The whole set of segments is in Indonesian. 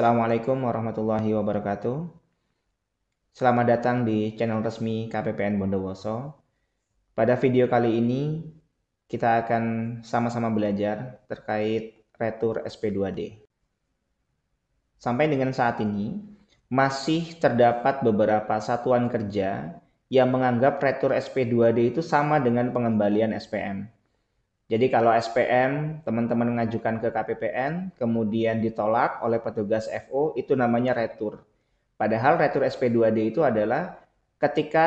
Assalamualaikum warahmatullahi wabarakatuh. Selamat datang di channel resmi KPPN Bondowoso. Pada video kali ini, kita akan sama-sama belajar terkait retur SP2D. Sampai dengan saat ini, masih terdapat beberapa satuan kerja yang menganggap retur SP2D itu sama dengan pengembalian SPM. Jadi kalau SPM teman-teman mengajukan ke KPPN kemudian ditolak oleh petugas FO itu namanya retur. Padahal retur SP2D itu adalah ketika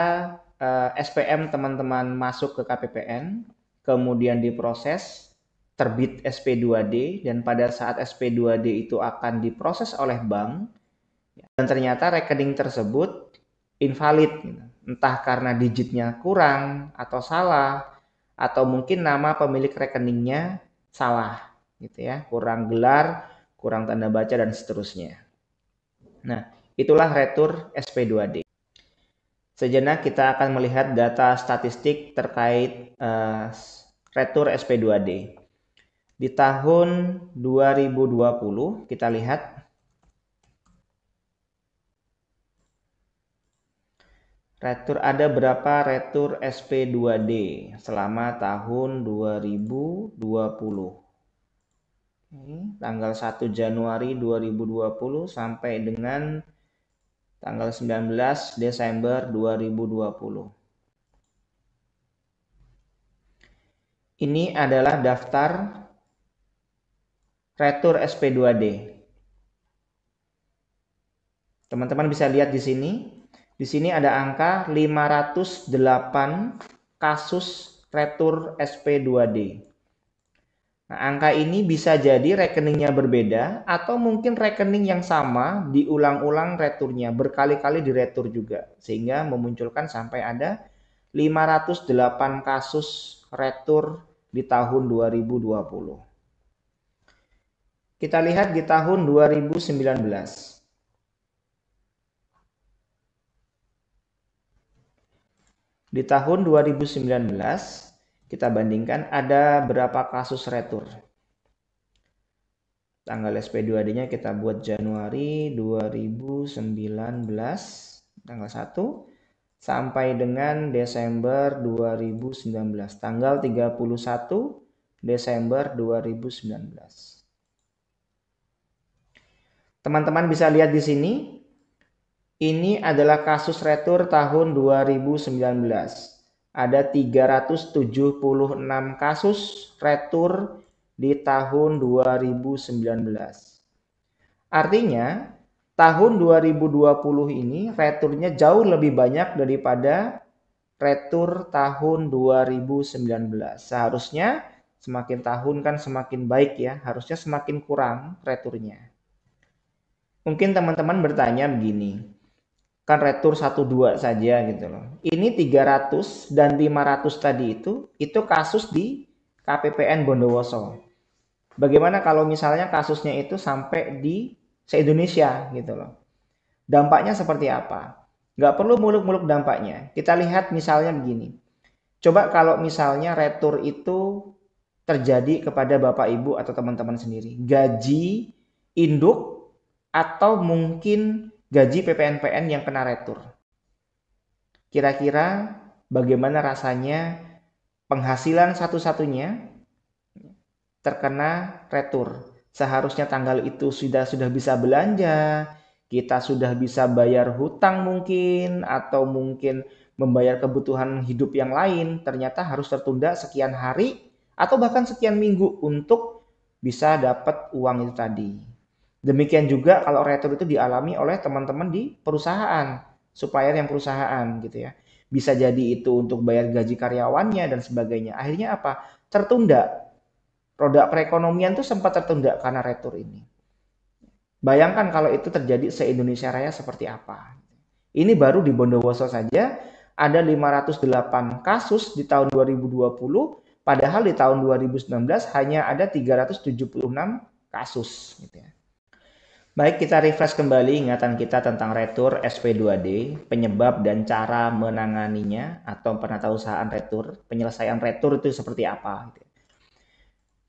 eh, SPM teman-teman masuk ke KPPN kemudian diproses terbit SP2D dan pada saat SP2D itu akan diproses oleh bank dan ternyata rekening tersebut invalid gitu. entah karena digitnya kurang atau salah atau mungkin nama pemilik rekeningnya salah gitu ya, kurang gelar, kurang tanda baca dan seterusnya. Nah, itulah retur SP2D. Sejenak kita akan melihat data statistik terkait uh, retur SP2D. Di tahun 2020 kita lihat Retur ada berapa retur SP2D selama tahun 2020? Tanggal 1 Januari 2020 sampai dengan tanggal 19 Desember 2020. Ini adalah daftar retur SP2D. Teman-teman bisa lihat di sini di sini ada angka 508 kasus retur SP2D. Nah, angka ini bisa jadi rekeningnya berbeda atau mungkin rekening yang sama diulang-ulang returnya, berkali-kali di retur juga. Sehingga memunculkan sampai ada 508 kasus retur di tahun 2020. Kita lihat di tahun 2019. Di tahun 2019 kita bandingkan ada berapa kasus retur. Tanggal SP2D-nya kita buat Januari 2019 tanggal 1 sampai dengan Desember 2019, tanggal 31 Desember 2019. Teman-teman bisa lihat di sini, ini adalah kasus retur tahun 2019. Ada 376 kasus retur di tahun 2019. Artinya, tahun 2020 ini returnya jauh lebih banyak daripada retur tahun 2019. Seharusnya semakin tahun kan semakin baik ya, harusnya semakin kurang returnya. Mungkin teman-teman bertanya begini, kan retur 12 saja gitu loh. Ini 300 dan 500 tadi itu itu kasus di KPPN Bondowoso. Bagaimana kalau misalnya kasusnya itu sampai di se-Indonesia gitu loh. Dampaknya seperti apa? Nggak perlu muluk-muluk dampaknya. Kita lihat misalnya begini. Coba kalau misalnya retur itu terjadi kepada Bapak Ibu atau teman-teman sendiri. Gaji induk atau mungkin gaji PPNPN yang kena retur. Kira-kira bagaimana rasanya penghasilan satu-satunya terkena retur. Seharusnya tanggal itu sudah sudah bisa belanja, kita sudah bisa bayar hutang mungkin atau mungkin membayar kebutuhan hidup yang lain, ternyata harus tertunda sekian hari atau bahkan sekian minggu untuk bisa dapat uang itu tadi. Demikian juga kalau retur itu dialami oleh teman-teman di perusahaan, supplier yang perusahaan gitu ya. Bisa jadi itu untuk bayar gaji karyawannya dan sebagainya. Akhirnya apa? Tertunda. roda perekonomian itu sempat tertunda karena retur ini. Bayangkan kalau itu terjadi se-Indonesia Raya seperti apa. Ini baru di Bondowoso saja ada 508 kasus di tahun 2020, padahal di tahun 2019 hanya ada 376 kasus gitu ya. Baik, kita refresh kembali ingatan kita tentang retur SP2D, penyebab dan cara menanganinya atau penatausahaan retur, penyelesaian retur itu seperti apa. Gitu ya.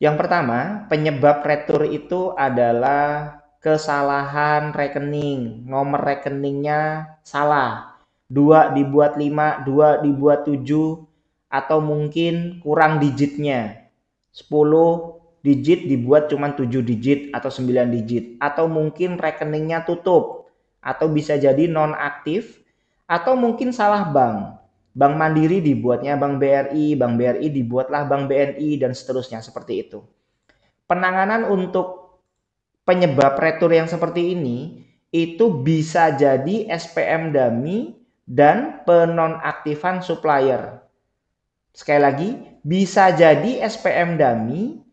Yang pertama, penyebab retur itu adalah kesalahan rekening, nomor rekeningnya salah. 2 dibuat 5, 2 dibuat 7, atau mungkin kurang digitnya. 10 digit dibuat cuma 7 digit atau 9 digit atau mungkin rekeningnya tutup atau bisa jadi non aktif atau mungkin salah bank. Bank Mandiri dibuatnya Bank BRI, Bank BRI dibuatlah Bank BNI dan seterusnya seperti itu. Penanganan untuk penyebab retur yang seperti ini itu bisa jadi SPM dummy dan penonaktifan supplier. Sekali lagi, bisa jadi SPM dummy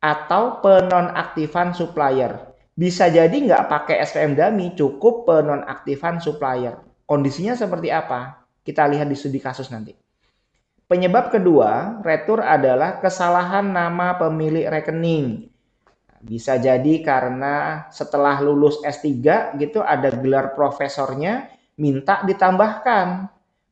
atau penonaktifan supplier. Bisa jadi nggak pakai SPM dummy, cukup penonaktifan supplier. Kondisinya seperti apa? Kita lihat di studi kasus nanti. Penyebab kedua, retur adalah kesalahan nama pemilik rekening. Bisa jadi karena setelah lulus S3 gitu ada gelar profesornya minta ditambahkan.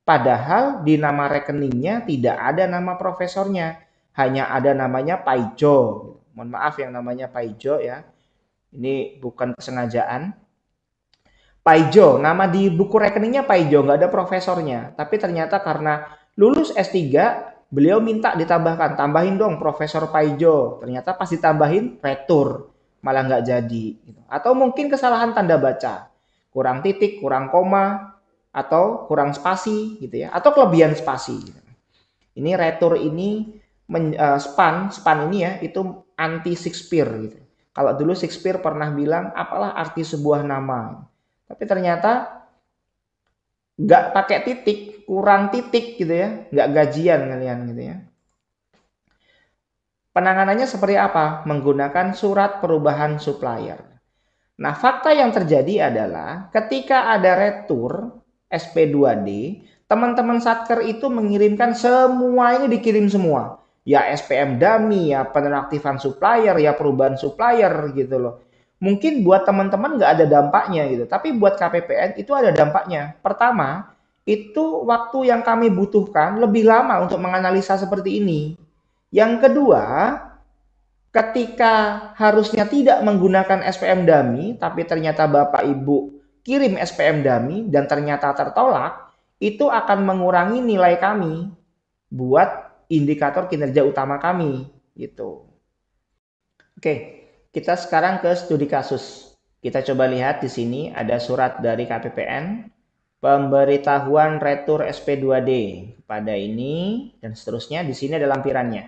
Padahal di nama rekeningnya tidak ada nama profesornya, hanya ada namanya Paijo. Mohon maaf yang namanya Paijo ya. Ini bukan kesengajaan. Paijo, nama di buku rekeningnya Paijo, nggak ada profesornya. Tapi ternyata karena lulus S3, beliau minta ditambahkan, tambahin dong Profesor Paijo. Ternyata pas ditambahin, retur. Malah nggak jadi. Atau mungkin kesalahan tanda baca. Kurang titik, kurang koma, atau kurang spasi gitu ya atau kelebihan spasi gitu. ini retur ini eh, span span ini ya itu anti Shakespeare gitu. Kalau dulu Shakespeare pernah bilang apalah arti sebuah nama. Tapi ternyata nggak pakai titik, kurang titik gitu ya, nggak gajian kalian gitu ya. Penanganannya seperti apa? Menggunakan surat perubahan supplier. Nah, fakta yang terjadi adalah ketika ada retur SP2D, teman-teman satker itu mengirimkan semua ini dikirim semua ya SPM dummy, ya penonaktifan supplier, ya perubahan supplier gitu loh. Mungkin buat teman-teman nggak ada dampaknya gitu, tapi buat KPPN itu ada dampaknya. Pertama, itu waktu yang kami butuhkan lebih lama untuk menganalisa seperti ini. Yang kedua, ketika harusnya tidak menggunakan SPM dummy, tapi ternyata Bapak Ibu kirim SPM dummy dan ternyata tertolak, itu akan mengurangi nilai kami buat indikator kinerja utama kami gitu. Oke, kita sekarang ke studi kasus. Kita coba lihat di sini ada surat dari KPPN pemberitahuan retur SP2D kepada ini dan seterusnya di sini ada lampirannya.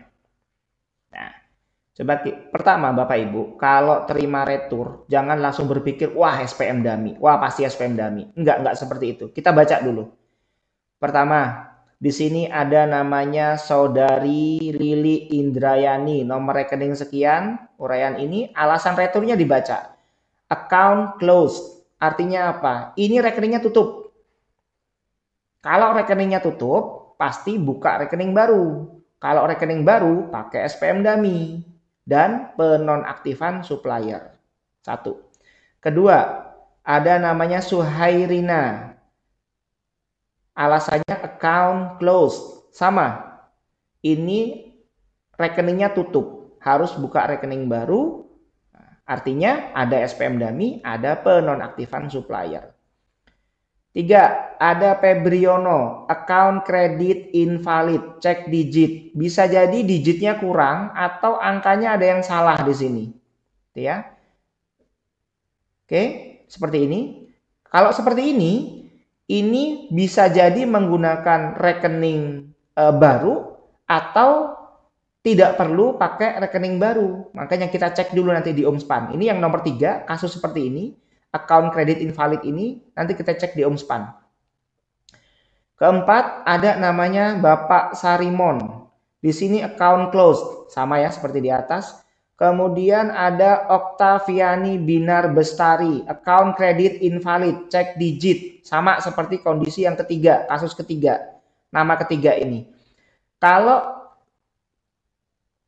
Nah, coba pertama Bapak Ibu, kalau terima retur jangan langsung berpikir wah SPM dami, wah pasti SPM dami. Enggak, enggak seperti itu. Kita baca dulu. Pertama, di sini ada namanya saudari Lili Indrayani, nomor rekening sekian, uraian ini, alasan returnya dibaca. Account closed, artinya apa? Ini rekeningnya tutup. Kalau rekeningnya tutup, pasti buka rekening baru. Kalau rekening baru, pakai SPM dummy dan penonaktifan supplier. Satu. Kedua, ada namanya Suhairina Alasannya account closed. Sama. Ini rekeningnya tutup. Harus buka rekening baru. Artinya ada SPM dummy ada penonaktifan supplier. Tiga, ada Pebriono, account kredit invalid, cek digit. Bisa jadi digitnya kurang atau angkanya ada yang salah di sini. Gitu ya. Oke, seperti ini. Kalau seperti ini, ini bisa jadi menggunakan rekening e, baru atau tidak perlu pakai rekening baru. Makanya kita cek dulu nanti di Omspan. Ini yang nomor tiga, kasus seperti ini, account credit invalid ini, nanti kita cek di Omspan. Keempat, ada namanya Bapak Sarimon. Di sini account closed, sama ya seperti di atas. Kemudian ada Oktaviani Binar Bestari, account kredit invalid, cek digit. Sama seperti kondisi yang ketiga, kasus ketiga. Nama ketiga ini. Kalau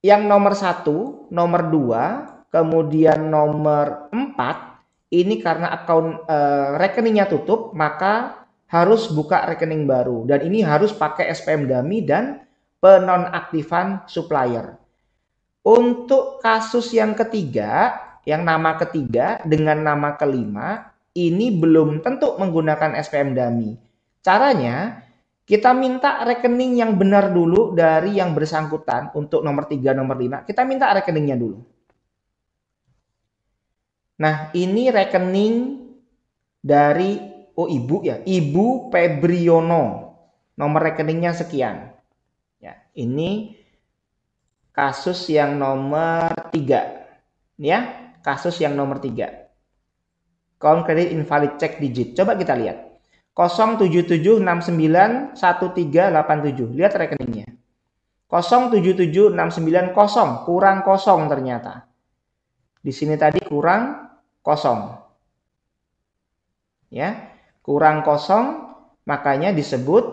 yang nomor satu, nomor dua, kemudian nomor empat, ini karena account e, rekeningnya tutup, maka harus buka rekening baru. Dan ini harus pakai SPM dummy dan penonaktifan supplier. Untuk kasus yang ketiga, yang nama ketiga dengan nama kelima, ini belum tentu menggunakan SPM dummy. Caranya, kita minta rekening yang benar dulu dari yang bersangkutan untuk nomor 3, nomor 5. Kita minta rekeningnya dulu. Nah, ini rekening dari oh ibu ya, Ibu Pebriono. Nomor rekeningnya sekian. Ya, ini kasus yang nomor tiga, ya kasus yang nomor tiga. Count kredit invalid check digit. Coba kita lihat. 077691387. Lihat rekeningnya. 077690 kurang kosong ternyata. Di sini tadi kurang kosong. Ya, kurang kosong makanya disebut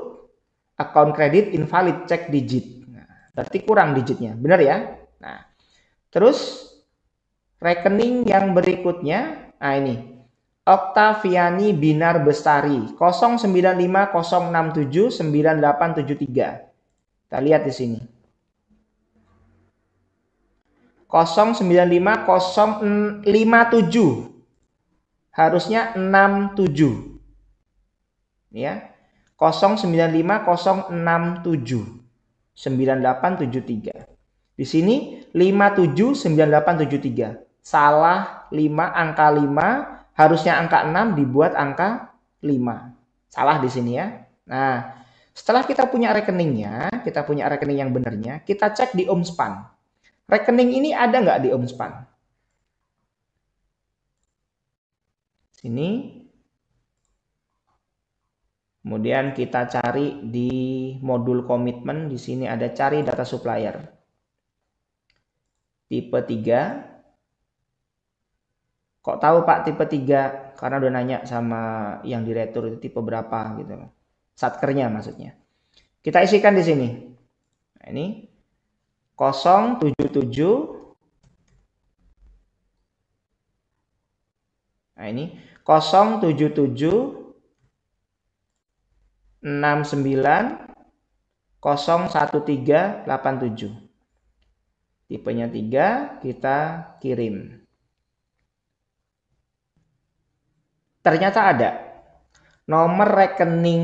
account credit invalid check digit. Berarti kurang digitnya, benar ya? Nah, terus rekening yang berikutnya, nah ini Octaviani Binar Bestari 0950679873. Kita lihat di sini. 095057 harusnya 67 ya 095067 9873. Di sini 579873. Salah 5 angka 5, harusnya angka 6 dibuat angka 5. Salah di sini ya. Nah, setelah kita punya rekeningnya, kita punya rekening yang benarnya, kita cek di Omspan. Rekening ini ada nggak di Omspan? Sini, Kemudian kita cari di modul komitmen, di sini ada cari data supplier. Tipe 3. Kok tahu Pak tipe 3? Karena udah nanya sama yang direktur itu tipe berapa gitu. Satkernya maksudnya. Kita isikan di sini. Nah, ini 077 Nah ini 077 6901387. Tipenya 3, kita kirim. Ternyata ada. Nomor rekening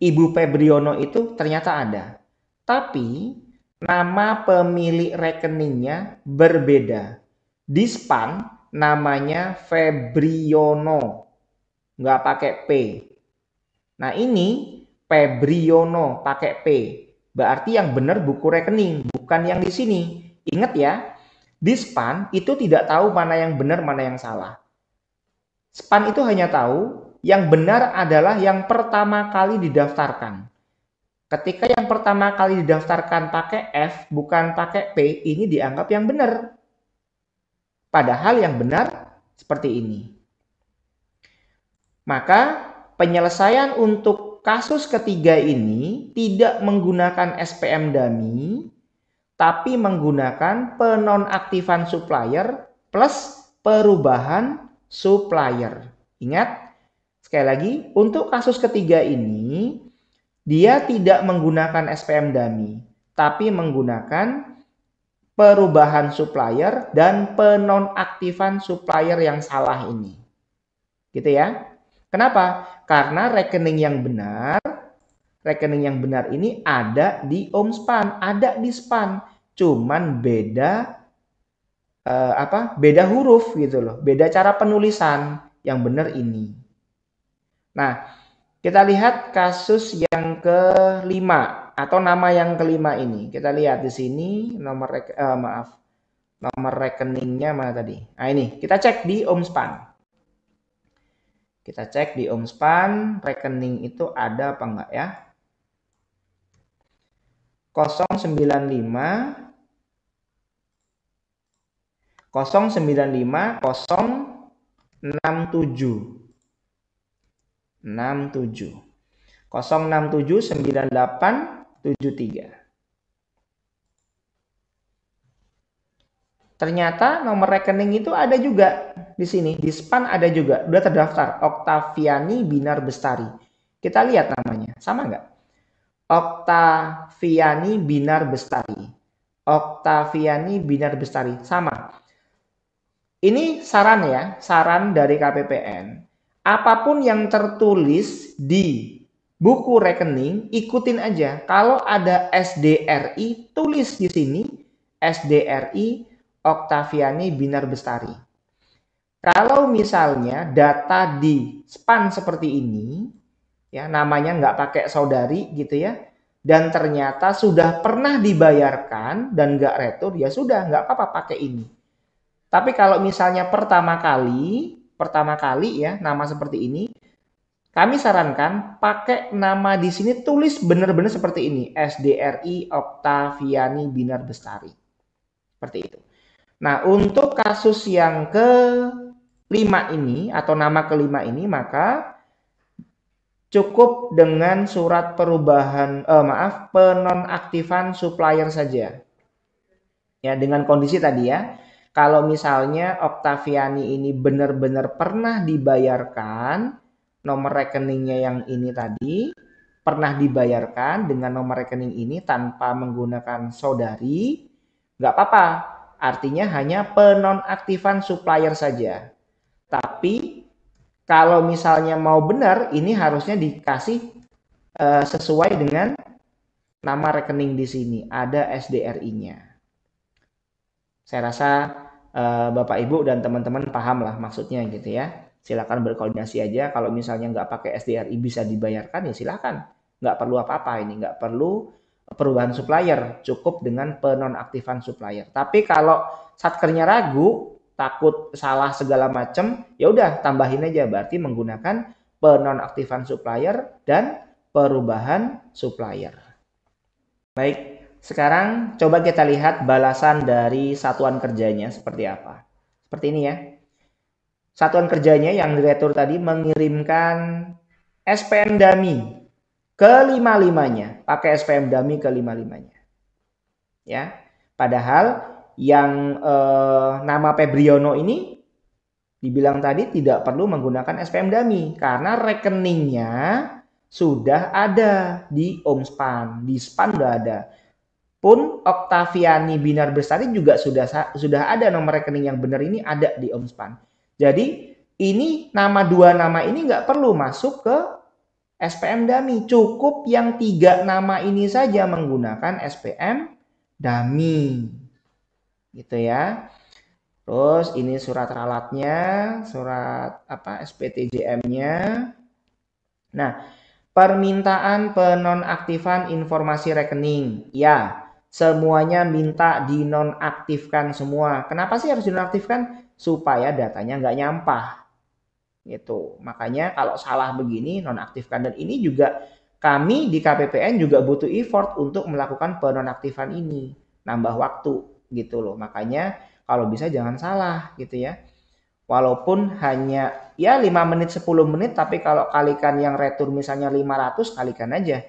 Ibu Febriono itu ternyata ada. Tapi nama pemilik rekeningnya berbeda. Di Span namanya Febriono. Nggak pakai P. Nah ini Febriono pakai P. Berarti yang benar buku rekening, bukan yang di sini. Ingat ya, di span itu tidak tahu mana yang benar, mana yang salah. Span itu hanya tahu yang benar adalah yang pertama kali didaftarkan. Ketika yang pertama kali didaftarkan pakai F bukan pakai P, ini dianggap yang benar. Padahal yang benar seperti ini. Maka penyelesaian untuk kasus ketiga ini tidak menggunakan SPM dummy, tapi menggunakan penonaktifan supplier plus perubahan supplier. Ingat, sekali lagi, untuk kasus ketiga ini, dia tidak menggunakan SPM dummy, tapi menggunakan perubahan supplier dan penonaktifan supplier yang salah ini. Gitu ya. Kenapa? Karena rekening yang benar, rekening yang benar ini ada di Om Span, ada di Span, cuman beda eh, apa? Beda huruf gitu loh, beda cara penulisan yang benar ini. Nah, kita lihat kasus yang kelima atau nama yang kelima ini. Kita lihat di sini nomor eh, maaf nomor rekeningnya mana tadi? Nah ini kita cek di Omspan. Kita cek di Omspan rekening itu ada apa enggak ya? 095 095 067 67 067 98 73 Ternyata nomor rekening itu ada juga di sini, di span ada juga, udah terdaftar Oktaviani Binar Bestari. Kita lihat namanya, sama nggak? Oktaviani Binar Bestari. Oktaviani Binar Bestari, sama. Ini saran ya, saran dari KPPN. Apapun yang tertulis di buku rekening, ikutin aja. Kalau ada SDRI, tulis di sini SDRI Oktaviani Binar Bestari. Kalau misalnya data di span seperti ini, ya namanya nggak pakai saudari gitu ya, dan ternyata sudah pernah dibayarkan dan nggak retur, ya sudah nggak apa-apa pakai ini. Tapi kalau misalnya pertama kali, pertama kali ya nama seperti ini, kami sarankan pakai nama di sini tulis benar-benar seperti ini, SDRI Oktaviani Binar Bestari. Seperti itu. Nah, untuk kasus yang ke lima ini atau nama kelima ini maka cukup dengan surat perubahan eh, maaf penonaktifan supplier saja. Ya, dengan kondisi tadi ya. Kalau misalnya Octaviani ini benar-benar pernah dibayarkan nomor rekeningnya yang ini tadi, pernah dibayarkan dengan nomor rekening ini tanpa menggunakan saudari, nggak apa-apa Artinya hanya penonaktifan supplier saja. Tapi kalau misalnya mau benar, ini harusnya dikasih uh, sesuai dengan nama rekening di sini. Ada SDRI-nya. Saya rasa uh, Bapak Ibu dan teman-teman paham lah maksudnya gitu ya. Silakan berkoordinasi aja. Kalau misalnya nggak pakai SDRI bisa dibayarkan ya silakan. Nggak perlu apa-apa ini. Nggak perlu perubahan supplier, cukup dengan penonaktifan supplier. Tapi kalau satkernya ragu, takut salah segala macam, ya udah tambahin aja berarti menggunakan penonaktifan supplier dan perubahan supplier. Baik, sekarang coba kita lihat balasan dari satuan kerjanya seperti apa. Seperti ini ya. Satuan kerjanya yang direktur tadi mengirimkan SPM dummy kelima-limanya, pakai SPM dummy kelima-limanya. Ya. Padahal yang eh, nama Pebriono ini dibilang tadi tidak perlu menggunakan SPM dummy karena rekeningnya sudah ada di Omspan, di Span sudah ada. Pun Oktaviani Binar bersari juga sudah sudah ada nomor rekening yang benar ini ada di Omspan. Jadi ini nama dua nama ini nggak perlu masuk ke SPM dami. Cukup yang tiga nama ini saja menggunakan SPM dami. Gitu ya. Terus ini surat ralatnya, surat apa SPTJM-nya. Nah, permintaan penonaktifan informasi rekening. Ya, semuanya minta dinonaktifkan semua. Kenapa sih harus dinonaktifkan? Supaya datanya nggak nyampah gitu. Makanya kalau salah begini nonaktifkan dan ini juga kami di KPPN juga butuh effort untuk melakukan penonaktifan ini, nambah waktu gitu loh. Makanya kalau bisa jangan salah gitu ya. Walaupun hanya ya 5 menit 10 menit tapi kalau kalikan yang retur misalnya 500 kalikan aja.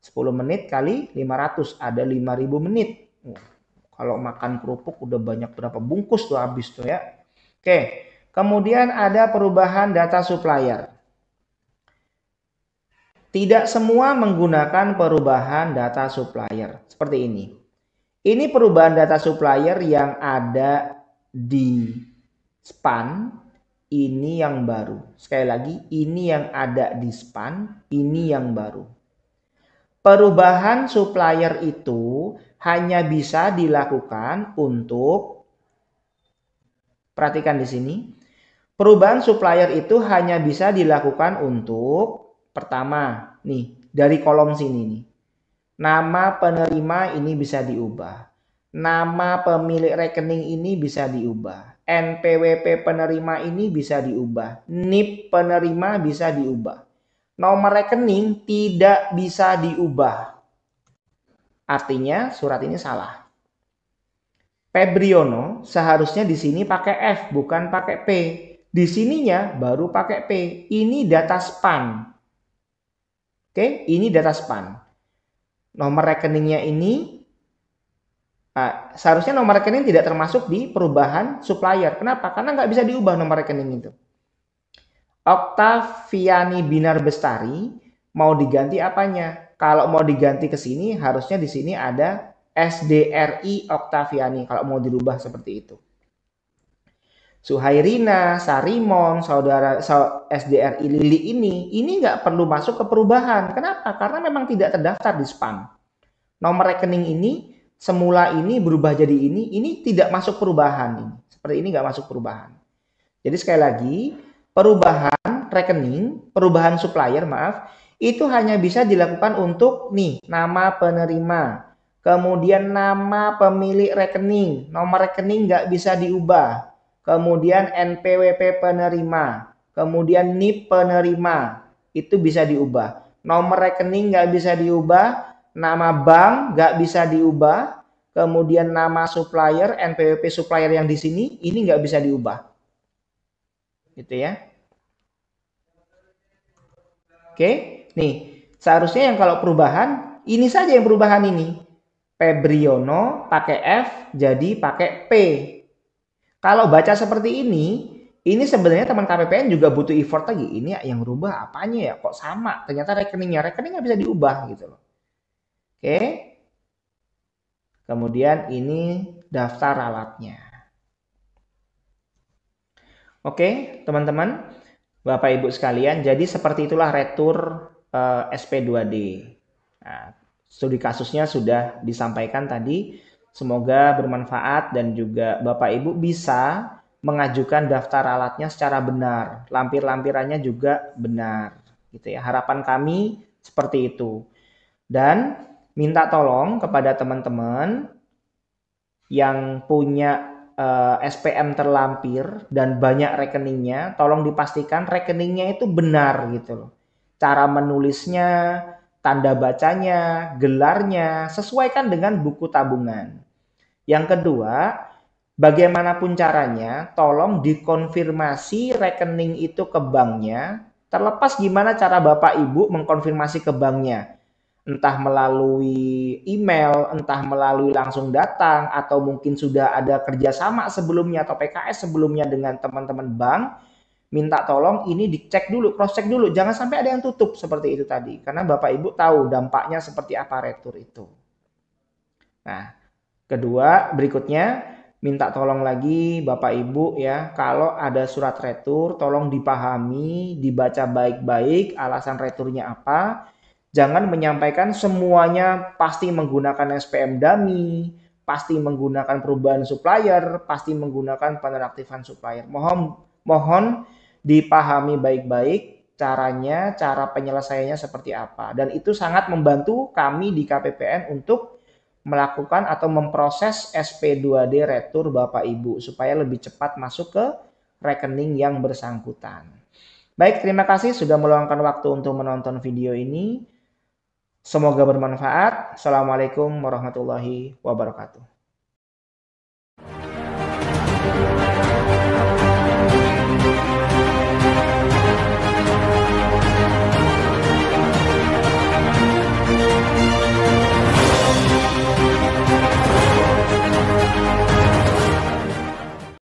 10 menit kali 500 ada 5000 menit. Kalau makan kerupuk udah banyak berapa bungkus tuh habis tuh ya. Oke. Kemudian ada perubahan data supplier. Tidak semua menggunakan perubahan data supplier seperti ini. Ini perubahan data supplier yang ada di span ini yang baru. Sekali lagi, ini yang ada di span, ini yang baru. Perubahan supplier itu hanya bisa dilakukan untuk perhatikan di sini Perubahan supplier itu hanya bisa dilakukan untuk pertama, nih, dari kolom sini nih. Nama penerima ini bisa diubah. Nama pemilik rekening ini bisa diubah. NPWP penerima ini bisa diubah. NIP penerima bisa diubah. Nomor rekening tidak bisa diubah. Artinya surat ini salah. Pebriono seharusnya di sini pakai F bukan pakai P di sininya baru pakai P. Ini data span. Oke, ini data span. Nomor rekeningnya ini Nah, seharusnya nomor rekening tidak termasuk di perubahan supplier. Kenapa? Karena nggak bisa diubah nomor rekening itu. Octaviani Binar Bestari mau diganti apanya? Kalau mau diganti ke sini, harusnya di sini ada SDRI Octaviani. kalau mau dirubah seperti itu. Suhairina, Sarimon, saudara SDRI Lili ini, ini nggak perlu masuk ke perubahan. Kenapa? Karena memang tidak terdaftar di SPAM. Nomor rekening ini semula ini berubah jadi ini, ini tidak masuk perubahan. Ini. Seperti ini nggak masuk perubahan. Jadi sekali lagi, perubahan rekening, perubahan supplier, maaf, itu hanya bisa dilakukan untuk nih nama penerima, kemudian nama pemilik rekening, nomor rekening nggak bisa diubah, kemudian NPWP penerima, kemudian NIP penerima, itu bisa diubah. Nomor rekening nggak bisa diubah, nama bank nggak bisa diubah, kemudian nama supplier, NPWP supplier yang di sini, ini nggak bisa diubah. Gitu ya. Oke, nih seharusnya yang kalau perubahan, ini saja yang perubahan ini. Pebriono pakai F jadi pakai P kalau baca seperti ini, ini sebenarnya teman KPPN juga butuh effort lagi. Ini ya, yang rubah apanya ya? Kok sama? Ternyata rekeningnya, rekeningnya bisa diubah gitu loh. Oke. Kemudian ini daftar alatnya. Oke, teman-teman, Bapak Ibu sekalian, jadi seperti itulah retur eh, SP2D. Nah, studi kasusnya sudah disampaikan tadi Semoga bermanfaat dan juga Bapak Ibu bisa mengajukan daftar alatnya secara benar, lampir-lampirannya juga benar. Gitu ya. Harapan kami seperti itu. Dan minta tolong kepada teman-teman yang punya eh, SPM terlampir dan banyak rekeningnya, tolong dipastikan rekeningnya itu benar gitu loh. Cara menulisnya, tanda bacanya, gelarnya, sesuaikan dengan buku tabungan. Yang kedua, bagaimanapun caranya, tolong dikonfirmasi rekening itu ke banknya, terlepas gimana cara Bapak Ibu mengkonfirmasi ke banknya. Entah melalui email, entah melalui langsung datang, atau mungkin sudah ada kerjasama sebelumnya atau PKS sebelumnya dengan teman-teman bank, minta tolong ini dicek dulu, cross check dulu, jangan sampai ada yang tutup seperti itu tadi, karena Bapak Ibu tahu dampaknya seperti apa retur itu. Nah, Kedua, berikutnya minta tolong lagi Bapak Ibu ya, kalau ada surat retur tolong dipahami, dibaca baik-baik alasan returnya apa. Jangan menyampaikan semuanya pasti menggunakan SPM dummy, pasti menggunakan perubahan supplier, pasti menggunakan penonaktifan supplier. Mohon mohon dipahami baik-baik caranya, cara penyelesaiannya seperti apa. Dan itu sangat membantu kami di KPPN untuk melakukan atau memproses SP2D retur Bapak Ibu supaya lebih cepat masuk ke rekening yang bersangkutan. Baik, terima kasih sudah meluangkan waktu untuk menonton video ini. Semoga bermanfaat. Assalamualaikum warahmatullahi wabarakatuh.